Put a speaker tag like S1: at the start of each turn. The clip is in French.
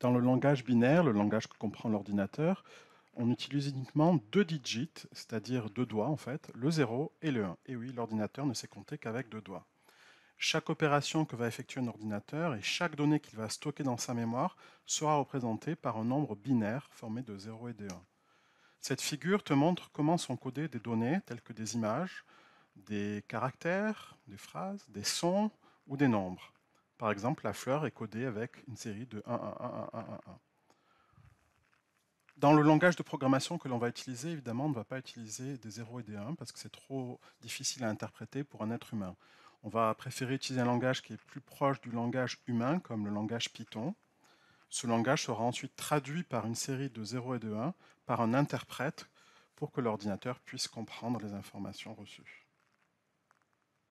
S1: Dans le langage binaire, le langage que comprend l'ordinateur, on utilise uniquement deux digits, c'est-à-dire deux doigts en fait, le 0 et le 1. Et oui, l'ordinateur ne sait compter qu'avec deux doigts. Chaque opération que va effectuer un ordinateur et chaque donnée qu'il va stocker dans sa mémoire sera représentée par un nombre binaire formé de 0 et de 1. Cette figure te montre comment sont codées des données telles que des images, des caractères, des phrases, des sons ou des nombres. Par exemple, la fleur est codée avec une série de 1, 1, 1, 1, 1, 1. Dans le langage de programmation que l'on va utiliser, évidemment, on ne va pas utiliser des 0 et des 1 parce que c'est trop difficile à interpréter pour un être humain. On va préférer utiliser un langage qui est plus proche du langage humain, comme le langage Python. Ce langage sera ensuite traduit par une série de 0 et de 1 par un interprète pour que l'ordinateur puisse comprendre les informations reçues.